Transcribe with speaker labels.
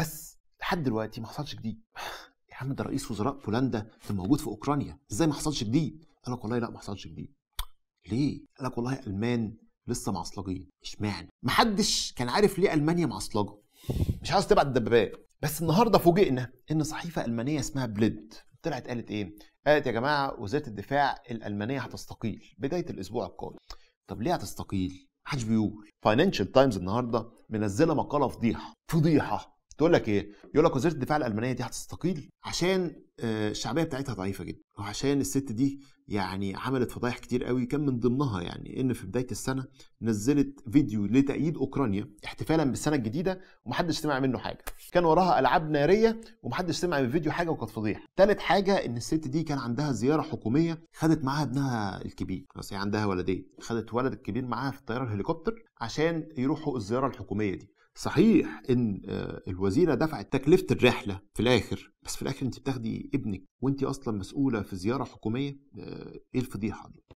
Speaker 1: بس لحد دلوقتي ما حصلش جديد يا عم ده رئيس وزراء بولندا كان موجود في اوكرانيا ازاي ما حصلش جديد قال لك والله لا ما حصلش جديد ليه قال لك والله المان لسه معصلجين اشمعنى حدش كان عارف ليه المانيا معصلجه مش عاوز تبعت دبابات بس النهارده فوجئنا ان صحيفه المانيه اسمها بليد طلعت قالت ايه قالت يا جماعه وزاره الدفاع الالمانيه هتستقيل بدايه الاسبوع القادم طب ليه هتستقيل حاج بيقول فاينانشال تايمز النهارده منزله مقاله فضيحه فضيحه تقول لك ايه؟ يقول لك وزيره الدفاع الالمانيه دي هتستقيل عشان آه، الشعبيه بتاعتها ضعيفه جدا وعشان الست دي يعني عملت فضايح كتير قوي كان من ضمنها يعني ان في بدايه السنه نزلت فيديو لتأييد اوكرانيا احتفالا بالسنه الجديده ومحدش سمع منه حاجه كان وراها العاب ناريه ومحدش سمع من الفيديو حاجه وكانت فضيحه ثالث حاجه ان الست دي كان عندها زياره حكوميه خدت معاها ابنها الكبير بس هي عندها ولدين خدت ولد الكبير معاها في الطياره الهليكوبتر عشان يروحوا الزياره الحكوميه دي صحيح ان آه، الوزيره دفعت تكلفه الرحله في الاخر بس في الاخر انت بتاخدي ابنك وانت اصلا مسؤوله في زياره حكوميه آه، ايه الفضيحه دي